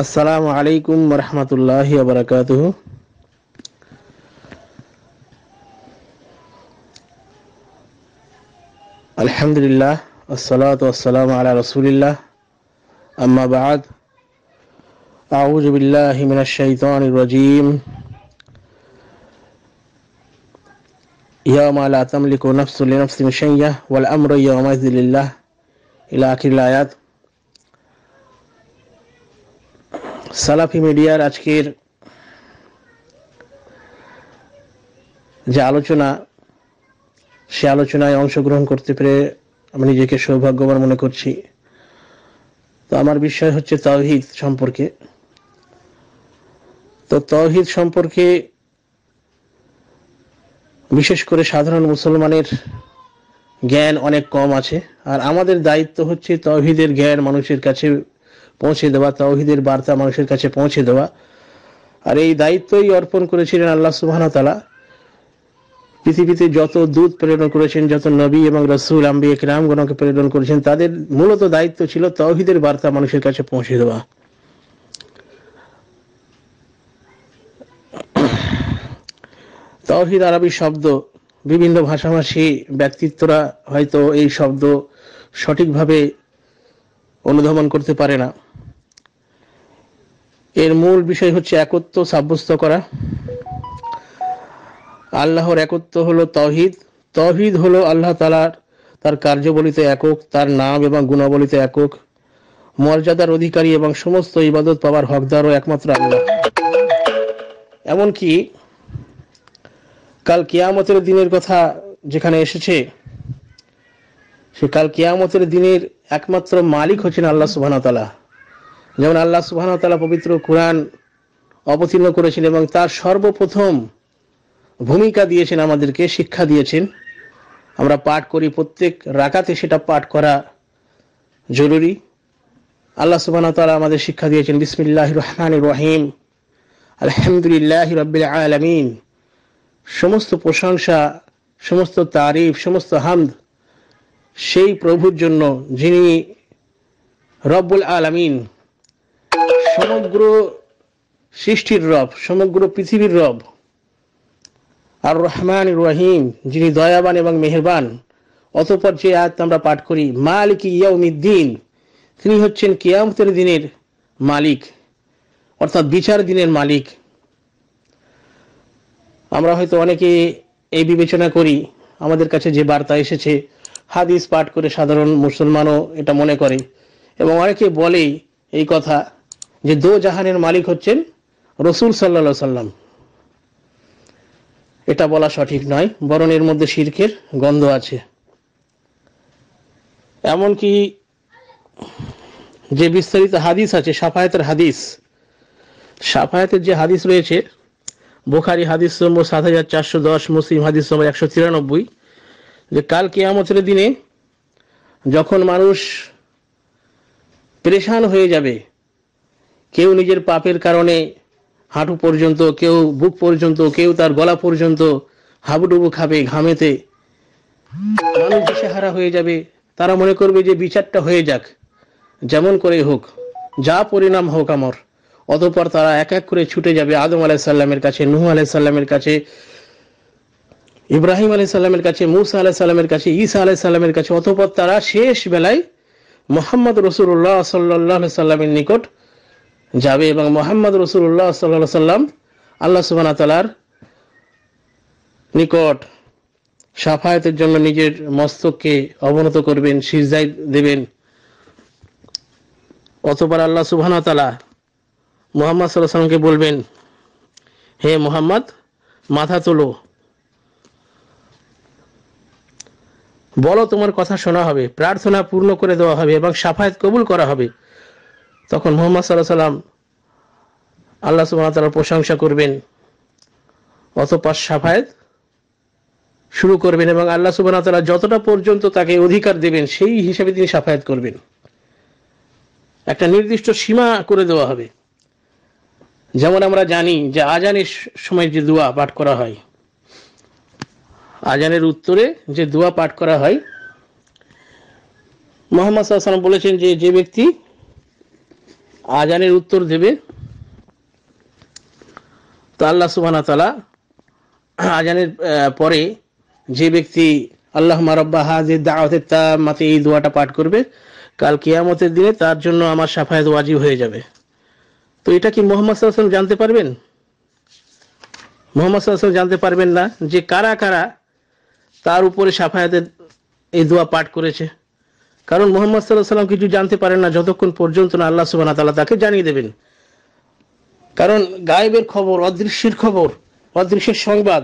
الله وبركاته الحمد لله আলহামদুলিল্লাহ والسلام على رسول الله أما بعد أعوذ بالله من الشيطان الرجيم يوم لا تملك نفس لنفس شيئا والأمر يومئذ لله إلى آخر الآيات সালাফি মিডিয়ার আজকের যে আলোচনা সে আলোচনায় অংশগ্রহণ করতে পেরে আমি নিজেকে সৌভাগ্যবান মনে করছি তো আমার বিষয় হচ্ছে তহিদ সম্পর্কে তো তহিদ সম্পর্কে বিশেষ করে সাধারণ মুসলমানের জ্ঞান অনেক কম আছে আর আমাদের দায়িত্ব হচ্ছে তহিদের জ্ঞান মানুষের কাছে পৌঁছে দেওয়া তাওহিদের বার্তা মানুষের কাছে পৌঁছে দেওয়া আর এই দায়িত্বই অর্পণ করেছিলেন আল্লাহ সুবাহতালা পৃথিবীতে যত দূত প্রেরণ করেছেন যত নবী এবং রসুল আম্বি একরামগণকে প্রেরণ করেছেন তাদের মূলত দায়িত্ব ছিল তহিদের বার্তা মানুষের কাছে পৌঁছে দেওয়া তহিদ আরবি শব্দ বিভিন্ন ভাষাভাষী ব্যক্তিত্বরা হয়তো এই শব্দ সঠিকভাবে অনুধাবন করতে পারে না এর মূল বিষয় হচ্ছে একত্ব সাব্যস্ত করা আল্লাহর একত্ব হলো তহিদ তহিদ হলো আল্লাহ তালার তার কার্যবলিতে একক তার নাম এবং গুণাবলিতে একক মর্যাদার অধিকারী এবং সমস্ত ইবাদত পাওয়ার হকদারও একমাত্র আল্লাহ এমনকি কাল কিয়ামতের দিনের কথা যেখানে এসেছে সে কাল কিয়ামতের দিনের একমাত্র মালিক হচ্ছেন আল্লাহ সুবাহ তালা যেমন আল্লাহ সুবাহ তালা পবিত্র কোরআন অবতীর্ণ করেছেন এবং তার সর্বপ্রথম ভূমিকা দিয়েছেন আমাদেরকে শিক্ষা দিয়েছেন আমরা পাঠ করি প্রত্যেক রাকাতে সেটা পাঠ করা জরুরি আল্লাহ সুবাহ তালা আমাদের শিক্ষা দিয়েছেন বিসমিল্লাহ রহমান রহিম আলহামদুলিল্লাহ রবিল আলমিন সমস্ত প্রশংসা সমস্ত তারিফ সমস্ত হামদ সেই প্রভুর জন্য যিনি রব্বুল আলমিন সমগ্র সৃষ্টির রব সমগ্র পৃথিবীর রব আর রহমান রহিম যিনি দয়াবান এবং মেহেরবান অতপর যে আয়াত আমরা পাঠ করি মালিক ইয়াউমিদ্দিন তিনি হচ্ছেন কেয়ামতের দিনের মালিক অর্থাৎ বিচার দিনের মালিক আমরা হয়তো অনেকে এই বিবেচনা করি আমাদের কাছে যে বার্তা এসেছে হাদিস পাঠ করে সাধারণ মুসলমানও এটা মনে করে এবং অনেকে বলে এই কথা যে দো জাহানের মালিক হচ্ছেন রসুল সাল্লা সাল্লাম এটা বলা সঠিক নয় বরণের এর মধ্যে শির্কের গন্ধ আছে এমনকি যে বিস্তারিত হাদিস আছে সাফায়াতের হাদিস সাফায়াতের যে হাদিস রয়েছে বোখারি হাদিস নম্বর সাত হাজার চারশো দশ মুসলিম হাদিস নম্বর একশো তিরানব্বই যে কাল কেয়ামতের দিনে যখন মানুষ পরেশান হয়ে যাবে কেউ নিজের পাপের কারণে হাঁটু পর্যন্ত কেউ বুক পর্যন্ত কেউ তার গলা পর্যন্ত হাবুডুবু খাবে ঘামেতে মানুষ দিশেহারা হয়ে যাবে তারা মনে করবে যে বিচারটা হয়ে যাক যেমন করে হোক যা পরিণাম হোক আমার অতপর তারা এক এক করে ছুটে যাবে আদম আলাইসাল্লামের কাছে নুহ আলাইসাল্লামের কাছে ইব্রাহিম আলাইসাল্লামের কাছে মুসা আলাইসাল্লামের কাছে ঈসা আলাইসাল্লামের কাছে অতপর তারা শেষ বেলায় মোহাম্মদ রসুল্লাহ সাল্লাহ সাল্লামের নিকট যাবে এবং মোহাম্মদ রসুল্লাহ সাল্লা সাল্লাম আল্লাহ সুবানা তালার নিকট সাফায়তের জন্য নিজের মস্তককে অবনত করবেন সিজদাই দেবেন অতপর আল্লাহ সুবহানা তালা মোহাম্মদ সাল্লাহ সাল্লামকে বলবেন হে মোহাম্মদ মাথা তোলো বলো তোমার কথা শোনা হবে প্রার্থনা পূর্ণ করে দেওয়া হবে এবং সাফায়ত কবুল করা হবে তখন মোহাম্মদ সাল্লাহ সাল্লাম আল্লাহ সুবাহতালার প্রশংসা করবেন অতপার সাফায়ত শুরু করবেন এবং আল্লাহ সুবাহতালা তালা যতটা পর্যন্ত তাকে অধিকার দেবেন সেই হিসাবে তিনি সাফায়াত করবেন একটা নির্দিষ্ট সীমা করে দেওয়া হবে যেমন আমরা জানি যে আজানের সময় যে দোয়া পাঠ করা হয় আজানের উত্তরে যে দোয়া পাঠ করা হয় মোহাম্মদ সাল্লাম বলেছেন যে যে ব্যক্তি আজানের উত্তর দেবে তো আল্লাহ সুবাহ তালা আজানের পরে যে ব্যক্তি আল্লাহ মারব্বা হাজে দাওয়াতের তা মাতে এই দোয়াটা পাঠ করবে কাল কিয়ামতের দিনে তার জন্য আমার সাফায়ত ওয়াজিব হয়ে যাবে তো এটা কি মোহাম্মদ সাল্লাম জানতে পারবেন মোহাম্মদ সাল্লাম জানতে পারবেন না যে কারা কারা তার উপরে সাফায়াতের এই দোয়া পাঠ করেছে কারণ মোহাম্মদ সাল্লাহ সাল্লাম কিছু জানতে পারেন না যতক্ষণ পর্যন্ত না আল্লাহ সুবাহ তালা তাকে জানিয়ে দেবেন কারণ গায়েবের খবর অদৃশ্যের খবর অদৃশ্যের সংবাদ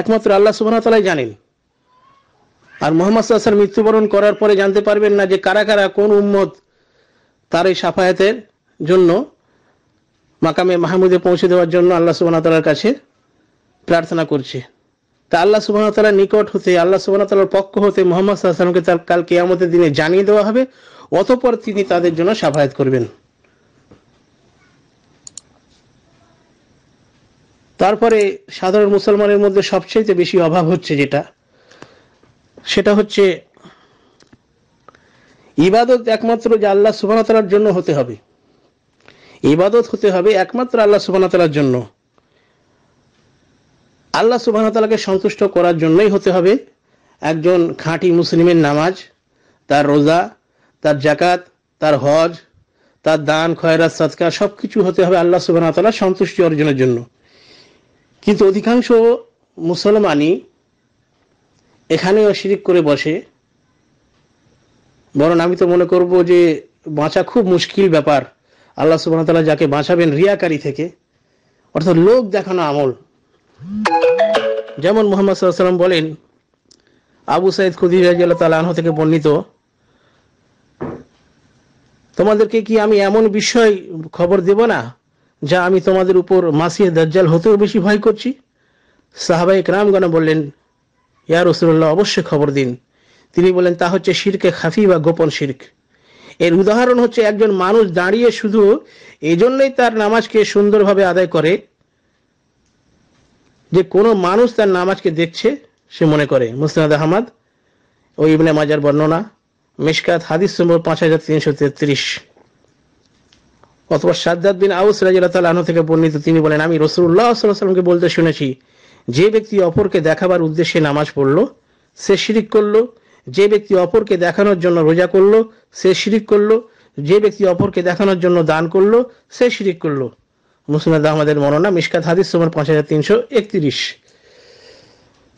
একমাত্র আল্লাহ সুবাহ তালাই জানেন আর মোহাম্মদ সাল্লাহ মৃত্যুবরণ করার পরে জানতে পারবেন না যে কারা কারা কোন উম্মত তার এই সাফায়াতের জন্য মাকামে মাহমুদে পৌঁছে দেওয়ার জন্য আল্লাহ সুবাহ তালার কাছে প্রার্থনা করছে তা আল্লাহ সুবাহতালার নিকট হতে আল্লাহ সুবাহতালার পক্ষ হতে মোহাম্মদ সাহাশালামকে তার কাল কেয়ামতের দিনে জানিয়ে দেওয়া হবে অতপর তিনি তাদের জন্য সাফায়াত করবেন তারপরে সাধারণ মুসলমানের মধ্যে সবচেয়ে বেশি অভাব হচ্ছে যেটা সেটা হচ্ছে ইবাদত একমাত্র যে আল্লাহ সুবাহতালার জন্য হতে হবে ইবাদত হতে হবে একমাত্র আল্লাহ সুবাহতালার জন্য আল্লাহ সুবাহতালাকে সন্তুষ্ট করার জন্যই হতে হবে একজন খাঁটি মুসলিমের নামাজ তার রোজা তার জাকাত তার হজ তার দান খয়রাত সৎকার সব কিছু হতে হবে আল্লাহ সুবাহতালা সন্তুষ্টি অর্জনের জন্য কিন্তু অধিকাংশ মুসলমানই এখানেও শিরিক করে বসে বরং আমি তো মনে করব যে বাঁচা খুব মুশকিল ব্যাপার আল্লাহ সুবাহতালা যাকে বাঁচাবেন রিয়াকারি থেকে অর্থাৎ লোক দেখানো আমল যেমন মোহাম্মদ সাল্লাম বলেন আবু সাইদ খুদি রাজিয়াল তালাহ থেকে বর্ণিত তোমাদেরকে কি আমি এমন বিষয় খবর দেব না যা আমি তোমাদের উপর মাসিয়ে দাজ্জাল হতেও বেশি ভয় করছি সাহাবাই ক্রামগণ বললেন ইয়ার রসুল্লাহ অবশ্যই খবর দিন তিনি বলেন তা হচ্ছে শিরকে খাফি বা গোপন শির্ক এর উদাহরণ হচ্ছে একজন মানুষ দাঁড়িয়ে শুধু এজন্যই তার নামাজকে সুন্দরভাবে আদায় করে যে কোনো মানুষ তার নামাজকে দেখছে সে মনে করে মুসনাদ আহমদ ও ইবনে মাজার বর্ণনা মিসকাত হাদিস নম্বর পাঁচ হাজার তিনশো তেত্রিশ অথবা সাদ্দাত বিন আউস রাজিল্লাহ থেকে বর্ণিত তিনি বলেন আমি রসুল্লাহ সাল্লামকে বলতে শুনেছি যে ব্যক্তি অপরকে দেখাবার উদ্দেশ্যে নামাজ পড়ল সে শিরিক করলো যে ব্যক্তি অপরকে দেখানোর জন্য রোজা করলো সে শিরিক করলো যে ব্যক্তি অপরকে দেখানোর জন্য দান করলো সে শিরিক করলো মুসনাদ আহমদের মনোনা মিসকাত হাদিস সুমার পাঁচ হাজার তিনশো একত্রিশ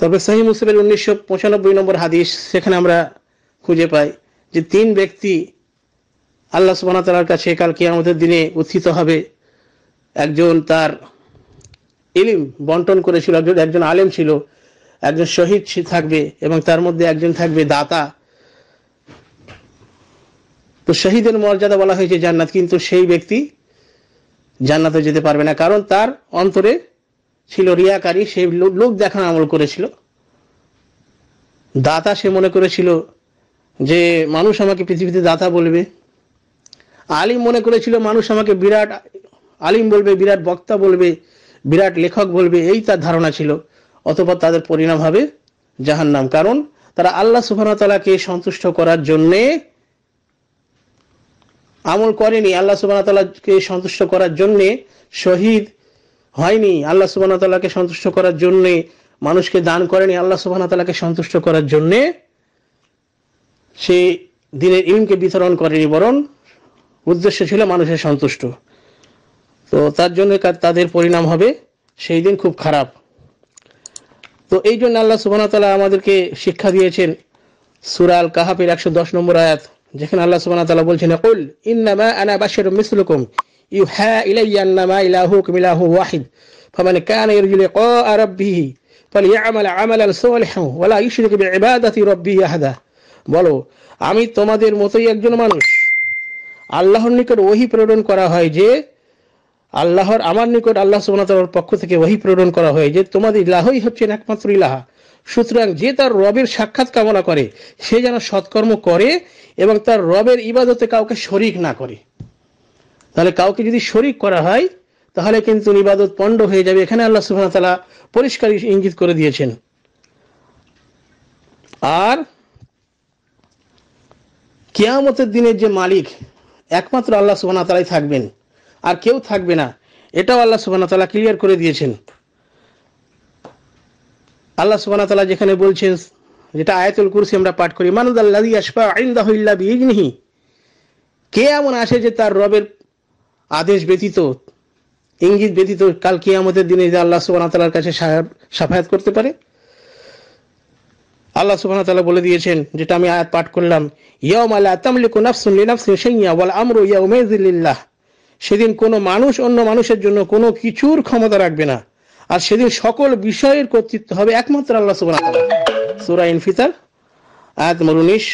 তবে সাহি মুসিমের উনিশশো পঁচানব্বই নম্বর হাদিস সেখানে আমরা খুঁজে পাই যে তিন ব্যক্তি আল্লাহ সুবাহতালার কাছে কাল আমাদের দিনে উত্থিত হবে একজন তার ইলিম বন্টন করেছিল একজন একজন আলেম ছিল একজন শহীদ থাকবে এবং তার মধ্যে একজন থাকবে দাতা তো শহীদের মর্যাদা বলা হয়েছে জান্নাত কিন্তু সেই ব্যক্তি জান্নাতে যেতে পারবে না কারণ তার অন্তরে ছিল রিয়াকারী সে লোক দেখানো আমল করেছিল দাতা সে মনে করেছিল যে মানুষ আমাকে পৃথিবীতে দাতা বলবে আলিম মনে করেছিল মানুষ আমাকে বিরাট আলিম বলবে বিরাট বক্তা বলবে বিরাট লেখক বলবে এই তার ধারণা ছিল অথবা তাদের পরিণাম হবে জাহান্নাম কারণ তারা আল্লাহ তালাকে সন্তুষ্ট করার জন্যে আমল করেনি আল্লাহ তালাকে সন্তুষ্ট করার জন্যে শহীদ হয়নি আল্লাহ তালাকে সন্তুষ্ট করার জন্যে মানুষকে দান করেনি আল্লাহ তালাকে সন্তুষ্ট করার জন্যে সে দিনের ইমকে বিতরণ করেনি বরং উদ্দেশ্য ছিল মানুষের সন্তুষ্ট তো তার জন্য তাদের পরিণাম হবে সেই দিন খুব খারাপ তো এই জন্য আল্লাহ তালা আমাদেরকে শিক্ষা দিয়েছেন সুরাল কাহাপের একশো দশ নম্বর আয়াত যেখানে আল্লাহ সুবহানাহু ওয়া তাআলা বলছেন কুল ইন্নামা আনা বাশারুম মিসলুকুম ইউহা ইলাইয়া আন্নামা ইলাহুকুম ইলাহু ওয়াহিদ ফামান কানা ইয়ারজু লিকাআ রাব্বিহি ফালইআমাল আমালান সালিহান ওয়া লা ইউশরিক বিইবাদাতি রাব্বিহি আহাদা বলো আমি তোমাদের মতোই একজন মানুষ আল্লাহর নিকট ওহি প্রেরণ করা হয় যে আল্লাহর আমার নিকট আল্লাহ সুবহানাহু ওয়া তাআলার পক্ষ থেকে ওহি প্রেরণ করা হয় যে তোমাদের ইলাহই হচ্ছেন একমাত্র ইলাহা সুতরাং যে তার রবের সাক্ষাৎ কামনা করে সে যেন সৎকর্ম করে এবং তার রবের ইবাদতে কাউকে শরিক না করে তাহলে কাউকে যদি শরিক করা হয় তাহলে কিন্তু ইবাদত পণ্ড হয়ে যাবে এখানে আল্লাহ সুবহান তালা পরিষ্কার ইঙ্গিত করে দিয়েছেন আর কেয়ামতের দিনের যে মালিক একমাত্র আল্লাহ সুবাহ তালাই থাকবেন আর কেউ থাকবে না এটাও আল্লাহ সুবাহ তালা ক্লিয়ার করে দিয়েছেন আল্লাহ সুবানা তালা যেখানে বলছেন যেটা আয়াতুল কুরসি আমরা পাঠ করি মানুদ আল্লাহ আশফা ইল্লা বিজনিহি কে এমন আসে যে তার রবের আদেশ ব্যতীত ইঙ্গিত ব্যতীত কাল কিয়ামতের দিনে যে আল্লাহ সুবাহ তালার কাছে সাফায়াত করতে পারে আল্লাহ সুবাহ তালা বলে দিয়েছেন যেটা আমি আয়াত পাঠ করলাম ইয়াম আল্লাহ তামলিকু নাফসুন লিনাফসিন শাইয়া ওয়াল আমরু ইয়াউমাইযিল্লাহ সেদিন কোনো মানুষ অন্য মানুষের জন্য কোনো কিছুর ক্ষমতা রাখবে না আর সেদিন সকল বিষয়ের কর্তৃত্ব হবে একমাত্র আল্লাহ সুবাহ সুরা ইনফিতার আয়াত মরুনিশ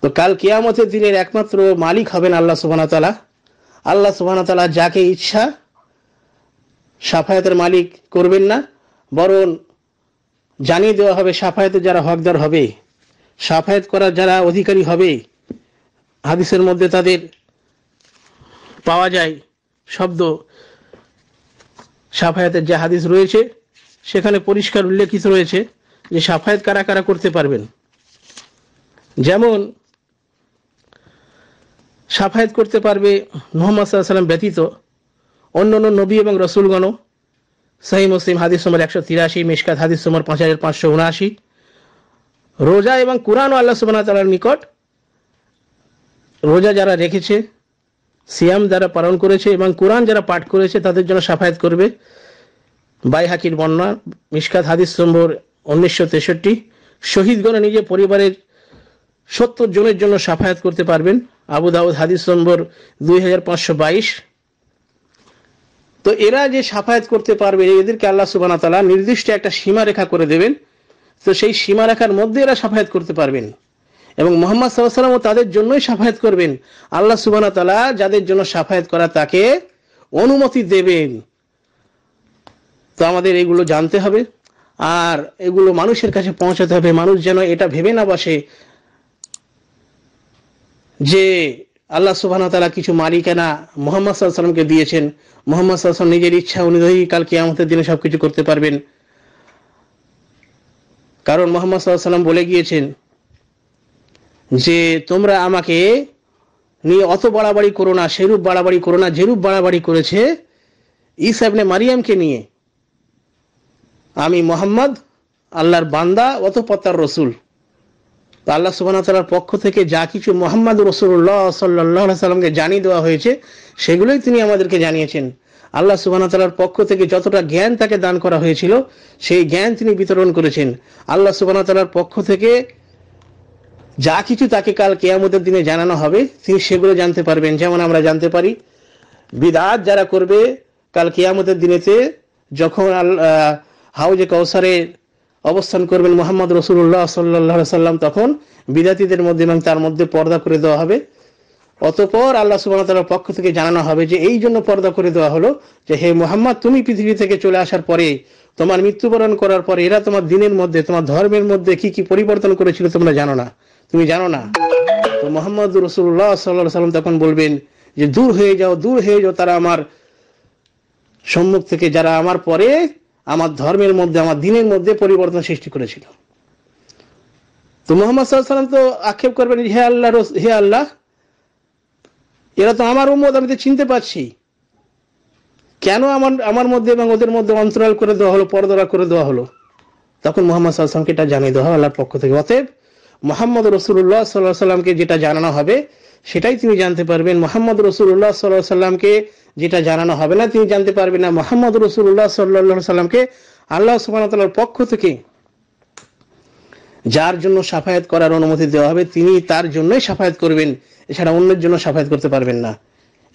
তো কাল কেয়ামতের দিনের একমাত্র মালিক হবেন আল্লাহ সুবাহ তালা আল্লাহ সুবাহ তালা যাকে ইচ্ছা সাফায়াতের মালিক করবেন না বরং জানিয়ে দেওয়া হবে সাফায়াতে যারা হকদার হবে সাফায়াত করার যারা অধিকারী হবে হাদিসের মধ্যে তাদের পাওয়া যায় শব্দ সাফায়াতের যে হাদিস রয়েছে সেখানে পরিষ্কার উল্লেখিত রয়েছে যে সাফায়াত কারা কারা করতে পারবেন যেমন সাফায়াত করতে পারবে মোহাম্মদ সাল্লাম ব্যতীত অন্য অন্য নবী এবং রসুলগণ সাহি মুসলিম হাদিস সোমর একশো তিরাশি মিসকাত হাদিস সোমর পাঁচ হাজার পাঁচশো উনআশি রোজা এবং কোরআন আল্লাহ সুবাহ তালার নিকট রোজা যারা রেখেছে সিয়াম যারা পালন করেছে এবং কোরআন যারা পাঠ করেছে তাদের জন্য সাফায়াত করবে বাই হাকির বন্যা মিসকাত হাদিস নম্বর উনিশশো তেষট্টি শহীদগণে নিজের পরিবারের সত্তর জনের জন্য সাফায়াত করতে পারবেন আবু দাউদ হাদিস নম্বর দুই হাজার পাঁচশো বাইশ তো এরা যে সাফায়াত করতে পারবে এদেরকে আল্লাহ সুবান তালা নির্দিষ্ট একটা সীমারেখা করে দেবেন তো সেই সীমারেখার মধ্যে এরা সাফায়াত করতে পারবেন এবং মোহাম্মদ সাল্লাহ ও তাদের জন্যই সাফায়াত করবেন আল্লাহ সুবানা তালা যাদের জন্য সাফায়াত করা তাকে অনুমতি দেবেন তো আমাদের এগুলো জানতে হবে আর এগুলো মানুষের কাছে পৌঁছাতে হবে মানুষ যেন এটা ভেবে না বসে যে আল্লাহ সুবাহ তালা কিছু মালিকানা মোহাম্মদ সাল্লামকে দিয়েছেন মোহাম্মদ সাল্লাম নিজের ইচ্ছা অনুযায়ী কালকে আমাদের দিনে সবকিছু করতে পারবেন কারণ মোহাম্মদ সাল্লাহ সাল্লাম বলে গিয়েছেন যে তোমরা আমাকে নিয়ে অত বাড়াবাড়ি করো না সেরূপ বাড়াবাড়ি করো না যেরূপ বাড়াবাড়ি করেছে ইসাবনে মারিয়ামকে নিয়ে আমি মোহাম্মদ আল্লাহর বান্দা অত পত্তার রসুল আল্লাহ সুবাহতালার পক্ষ থেকে যা কিছু মোহাম্মদ রসুল্লাহ সাল্লাহ সাল্লামকে জানিয়ে দেওয়া হয়েছে সেগুলোই তিনি আমাদেরকে জানিয়েছেন আল্লাহ সুবাহতালার পক্ষ থেকে যতটা জ্ঞান তাকে দান করা হয়েছিল সেই জ্ঞান তিনি বিতরণ করেছেন আল্লাহ সুবাহতালার পক্ষ থেকে যা কিছু তাকে কাল কেয়ামতের দিনে জানানো হবে তিনি সেগুলো জানতে পারবেন যেমন আমরা জানতে পারি বিদাত যারা করবে কাল কেয়ামতের দিনেতে যখন হাউজে কৌসারে অবস্থান করবেন মোহাম্মদ রসুল্লাহ সাল্লাহ সাল্লাম তখন বিদাতিদের মধ্যে এবং তার মধ্যে পর্দা করে দেওয়া হবে অতপর আল্লাহ সুবাহতালার পক্ষ থেকে জানানো হবে যে এই জন্য পর্দা করে দেওয়া হলো যে হে মোহাম্মদ তুমি পৃথিবী থেকে চলে আসার পরে তোমার মৃত্যুবরণ করার পরে এরা তোমার দিনের মধ্যে তোমার ধর্মের মধ্যে কি কি পরিবর্তন করেছিল তোমরা জানো না তুমি জানো না তো মোহাম্মদ রসুল্লাহ সাল্লাহ সাল্লাম তখন বলবেন যে দূর হয়ে যাও দূর হয়ে যাও তারা আমার সম্মুখ থেকে যারা আমার পরে আমার ধর্মের মধ্যে আমার দিনের মধ্যে পরিবর্তন সৃষ্টি করেছিল তো মোহাম্মদ সাল্লাম তো আক্ষেপ করবেন হে আল্লাহ হে আল্লাহ এরা তো আমার উম্মত আমি তো চিনতে পারছি কেন আমার আমার মধ্যে এবং ওদের মধ্যে অন্তরাল করে দেওয়া হলো পরদরা করে দেওয়া হলো তখন মোহাম্মদ সাল্লাহামকে এটা জানিয়ে দেওয়া আল্লাহর পক্ষ থেকে অতএব মোহাম্মদ রসুল্লাহ সাল্লাহ সাল্লামকে যেটা জানানো হবে সেটাই তিনি জানতে পারবেন মোহাম্মদ রসুল্লাহ সাল্লাহ সাল্লামকে যেটা জানানো হবে না তিনি জানতে পারবেন না মোহাম্মদ রসুল্লাহ সাল্লাহ সাল্লামকে আল্লাহ সুবাহতাল্লার পক্ষ থেকে যার জন্য সাফায়াত করার অনুমতি দেওয়া হবে তিনি তার জন্যই সাফায়াত করবেন এছাড়া অন্যের জন্য সাফায়াত করতে পারবেন না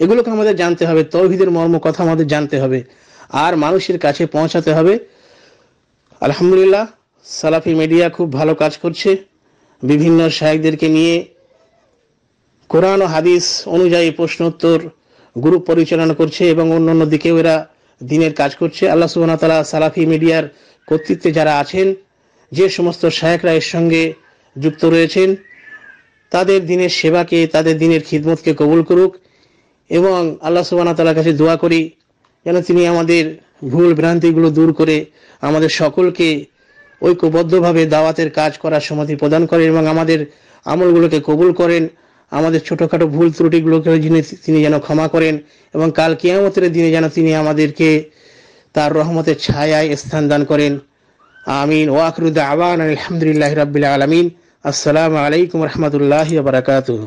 এগুলোকে আমাদের জানতে হবে তৌহিদের মর্ম কথা আমাদের জানতে হবে আর মানুষের কাছে পৌঁছাতে হবে আলহামদুলিল্লাহ সালাফি মিডিয়া খুব ভালো কাজ করছে বিভিন্ন শায়েকদেরকে নিয়ে কোরআন ও হাদিস অনুযায়ী প্রশ্নোত্তর গ্রুপ পরিচালনা করছে এবং অন্য অন্য দিকেও এরা দিনের কাজ করছে আল্লাহ সুবাহ তালা সালাফি মিডিয়ার কর্তৃত্বে যারা আছেন যে সমস্ত শায়েকরা এর সঙ্গে যুক্ত রয়েছেন তাদের দিনের সেবাকে তাদের দিনের খিদমতকে কবুল করুক এবং আল্লাহ সুবাহ কাছে দোয়া করি যেন তিনি আমাদের ভুল ভ্রান্তিগুলো দূর করে আমাদের সকলকে ঐক্যবদ্ধভাবে দাওয়াতের কাজ করার সমাধি প্রদান করেন এবং আমাদের আমলগুলোকে কবুল করেন আমাদের ছোটোখাটো ভুল ত্রুটিগুলোকে যিনি তিনি যেন ক্ষমা করেন এবং কাল কেয়ামতের দিনে যেন তিনি আমাদেরকে তার রহমতের ছায়ায় স্থান দান করেন আমিন ওয়াকরুদ আবান আলহামদুলিল্লাহ রাবিল আলমিন আসসালামু আলাইকুম রহমতুল্লাহ বারাকাতু